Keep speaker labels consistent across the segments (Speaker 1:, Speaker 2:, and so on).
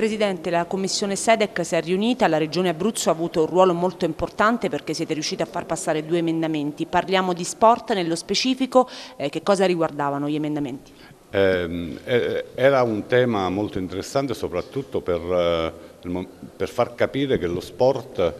Speaker 1: Presidente, la Commissione SEDEC si è riunita, la Regione Abruzzo ha avuto un ruolo molto importante perché siete riusciti a far passare due emendamenti. Parliamo di sport, nello specifico eh, che cosa riguardavano gli emendamenti?
Speaker 2: Eh, era un tema molto interessante soprattutto per, eh, per far capire che lo sport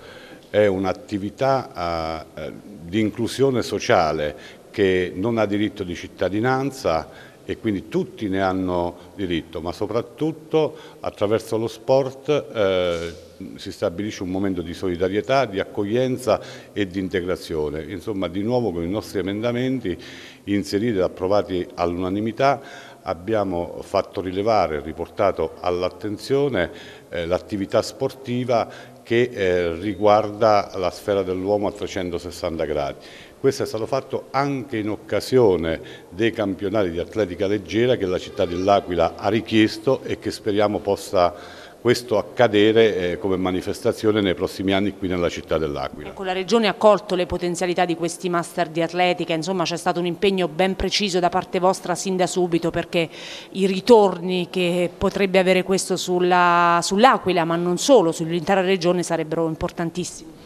Speaker 2: è un'attività eh, eh, di inclusione sociale che non ha diritto di cittadinanza, e quindi tutti ne hanno diritto, ma soprattutto attraverso lo sport eh, si stabilisce un momento di solidarietà, di accoglienza e di integrazione. Insomma, di nuovo con i nostri emendamenti inseriti e approvati all'unanimità abbiamo fatto rilevare, riportato all'attenzione eh, l'attività sportiva che eh, riguarda la sfera dell'uomo a 360 gradi. Questo è stato fatto anche in occasione dei campionati di atletica leggera che la città dell'Aquila ha richiesto e che speriamo possa questo accadere eh, come manifestazione nei prossimi anni qui nella città dell'Aquila. Ecco,
Speaker 1: la Regione ha colto le potenzialità di questi master di atletica, insomma c'è stato un impegno ben preciso da parte vostra sin da subito perché i ritorni che potrebbe avere questo sull'Aquila sull ma non solo, sull'intera Regione sarebbero importantissimi.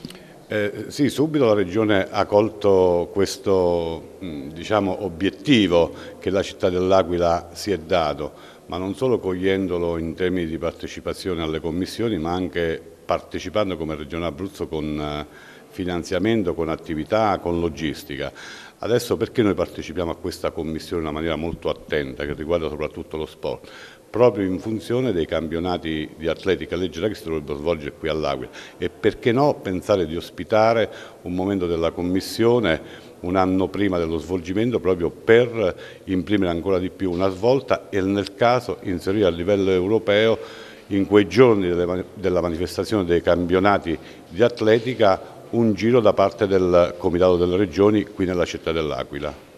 Speaker 2: Eh, sì, subito la Regione ha colto questo mm, diciamo, obiettivo che la città dell'Aquila si è dato, ma non solo cogliendolo in termini di partecipazione alle commissioni, ma anche partecipando come Regione Abruzzo con eh, finanziamento, con attività, con logistica. Adesso perché noi partecipiamo a questa commissione in una maniera molto attenta che riguarda soprattutto lo sport? proprio in funzione dei campionati di atletica leggera che si dovrebbero svolgere qui all'Aquila e perché no pensare di ospitare un momento della commissione un anno prima dello svolgimento proprio per imprimere ancora di più una svolta e nel caso inserire a livello europeo in quei giorni della manifestazione dei campionati di atletica un giro da parte del Comitato delle Regioni qui nella città dell'Aquila.